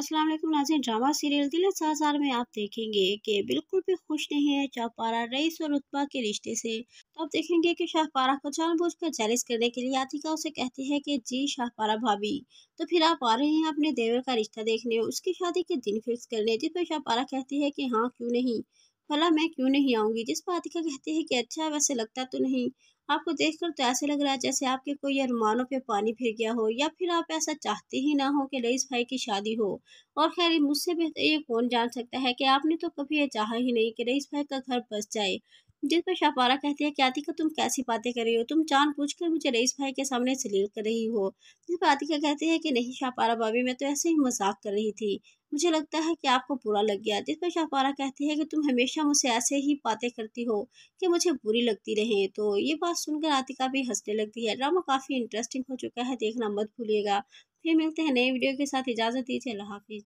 अस्सलाम वालेकुम drama serial दिल साजार में आप देखेंगे कि बिल्कुल भी खुश नहीं है शाहपारा रईस और रुतबा के रिश्ते से तो आप देखेंगे कि शाहपारा को कर जैलिस करने के लिए आतिका उसे कहती है कि जी शाहपारा भाभी तो फिर आप आ रहे हैं अपने देवर का रिश्ता देखने उसकी शादी के दिन फिक्स करने जिस पर शाहपारा कहती है कि हाँ क्यों नहीं भला मैं क्यों नहीं आऊँगी जिस पर आतिका कहती है कि अच्छा वैसे लगता तो नहीं आपको देखकर तो ऐसे लग रहा है जैसे आपके कोई अरमानों पे पानी फिर गया हो या फिर आप ऐसा चाहते ही ना हो कि रईस भाई की शादी हो और खैर मुझसे बेहतर ये कौन जान सकता है कि आपने तो कभी ये चाहा ही नहीं कि रईस भाई का घर बस जाए जिस पर शाहपारा कहती है कि आतिका तुम कैसी बातें कर रही हो तुम जान पूछ कर मुझे रईस भाई के सामने सलील कर रही हो जिस पर आतिका कहती है कि नहीं शाहपारा भाभी मैं तो ऐसे ही मजाक कर रही थी मुझे लगता है कि आपको बुरा लग गया जिस पर शाहपारा कहती है कि तुम हमेशा मुझसे ऐसे ही बातें करती हो कि मुझे बुरी लगती रहे तो ये बात सुनकर आतिका भी हंसने लगती है ड्रामा काफ़ी इंटरेस्टिंग हो चुका है देखना मत भूलिएगा फिर मिलते हैं नए वीडियो के साथ इजाज़त दीजिए अल्लाह हाफिज़